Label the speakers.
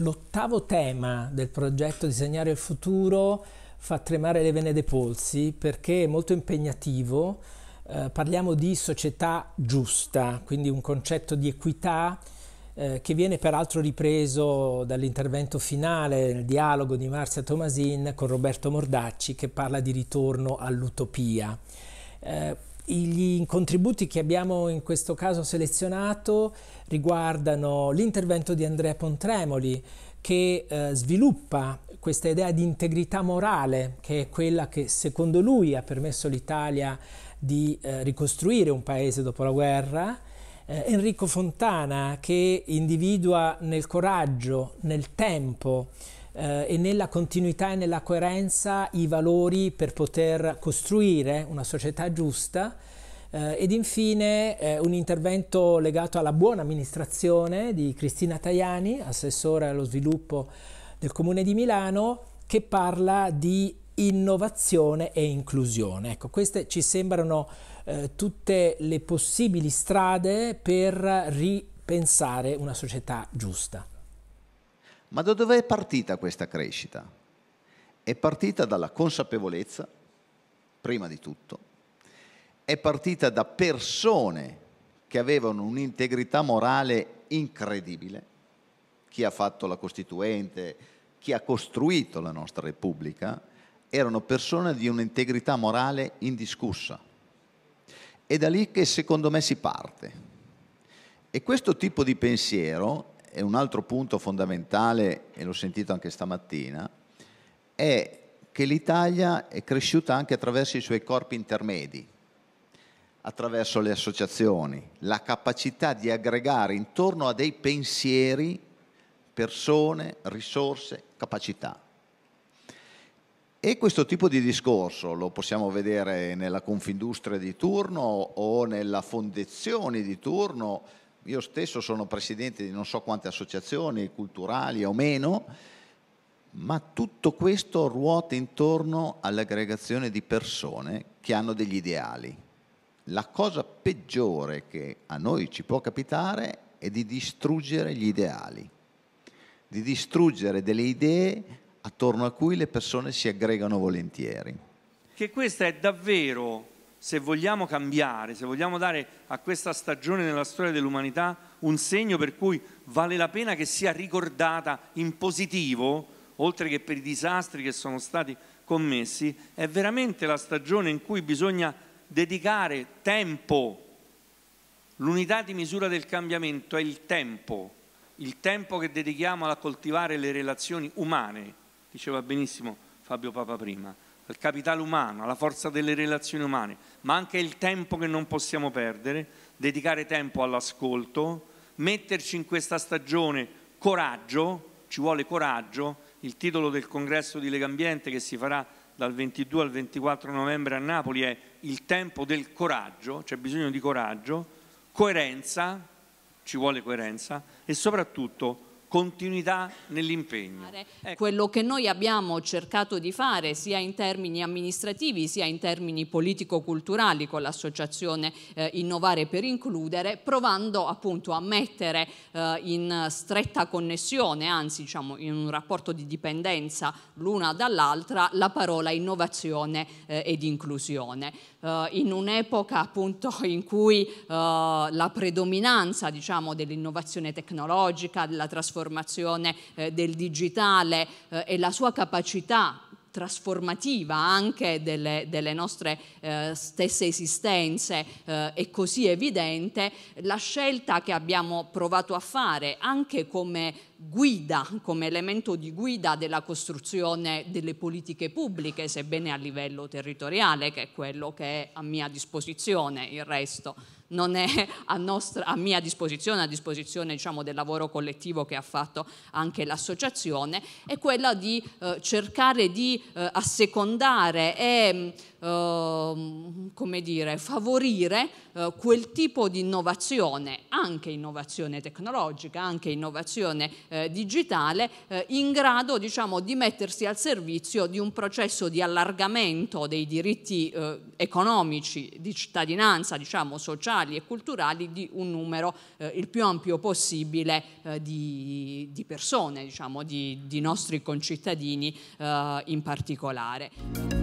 Speaker 1: L'ottavo tema del progetto Disegnare il futuro fa tremare le vene dei polsi perché è molto impegnativo. Eh, parliamo di società giusta, quindi un concetto di equità eh, che viene peraltro ripreso dall'intervento finale nel dialogo di Marzia Tomasin con Roberto Mordacci che parla di ritorno all'utopia. Eh, gli contributi che abbiamo in questo caso selezionato riguardano l'intervento di Andrea Pontremoli che eh, sviluppa questa idea di integrità morale che è quella che secondo lui ha permesso all'Italia di eh, ricostruire un paese dopo la guerra. Eh, Enrico Fontana che individua nel coraggio, nel tempo, eh, e nella continuità e nella coerenza i valori per poter costruire una società giusta eh, ed infine eh, un intervento legato alla buona amministrazione di Cristina Tajani, assessore allo sviluppo del Comune di Milano, che parla di innovazione e inclusione. Ecco, queste ci sembrano eh, tutte le possibili strade per ripensare una società giusta.
Speaker 2: Ma da dove è partita questa crescita? È partita dalla consapevolezza, prima di tutto, è partita da persone che avevano un'integrità morale incredibile, chi ha fatto la Costituente, chi ha costruito la nostra Repubblica, erano persone di un'integrità morale indiscussa. È da lì che secondo me si parte. E questo tipo di pensiero e un altro punto fondamentale, e l'ho sentito anche stamattina, è che l'Italia è cresciuta anche attraverso i suoi corpi intermedi, attraverso le associazioni, la capacità di aggregare intorno a dei pensieri persone, risorse, capacità. E questo tipo di discorso lo possiamo vedere nella Confindustria di turno o nella Fondazione di turno io stesso sono presidente di non so quante associazioni culturali o meno, ma tutto questo ruota intorno all'aggregazione di persone che hanno degli ideali. La cosa peggiore che a noi ci può capitare è di distruggere gli ideali, di distruggere delle idee attorno a cui le persone si aggregano volentieri.
Speaker 3: Che questa è davvero se vogliamo cambiare, se vogliamo dare a questa stagione nella storia dell'umanità un segno per cui vale la pena che sia ricordata in positivo, oltre che per i disastri che sono stati commessi, è veramente la stagione in cui bisogna dedicare tempo. L'unità di misura del cambiamento è il tempo, il tempo che dedichiamo a coltivare le relazioni umane, diceva benissimo Fabio Papa prima al capitale umano, alla forza delle relazioni umane, ma anche il tempo che non possiamo perdere, dedicare tempo all'ascolto, metterci in questa stagione coraggio, ci vuole coraggio, il titolo del congresso di Legambiente che si farà dal 22 al 24 novembre a Napoli è il tempo del coraggio, c'è bisogno di coraggio, coerenza, ci vuole coerenza e soprattutto continuità nell'impegno.
Speaker 4: Ecco. Quello che noi abbiamo cercato di fare sia in termini amministrativi sia in termini politico-culturali con l'associazione eh, Innovare per Includere, provando appunto a mettere eh, in stretta connessione, anzi diciamo in un rapporto di dipendenza l'una dall'altra, la parola innovazione eh, ed inclusione. Uh, in un'epoca appunto in cui uh, la predominanza diciamo, dell'innovazione tecnologica, della trasformazione eh, del digitale eh, e la sua capacità trasformativa anche delle, delle nostre eh, stesse esistenze eh, è così evidente, la scelta che abbiamo provato a fare anche come guida, come elemento di guida della costruzione delle politiche pubbliche, sebbene a livello territoriale, che è quello che è a mia disposizione, il resto non è a, nostra, a mia disposizione, a disposizione diciamo, del lavoro collettivo che ha fatto anche l'associazione, è quella di eh, cercare di eh, assecondare e Uh, come dire, favorire uh, quel tipo di innovazione, anche innovazione tecnologica, anche innovazione uh, digitale, eh, in grado diciamo, di mettersi al servizio di un processo di allargamento dei diritti economici, di cittadinanza, diciamo, sociale, sociali e culturali di un numero eh, il più ampio possibile eh, di, di, persone, diciamo, di, di nostri concittadini eh, in particolare.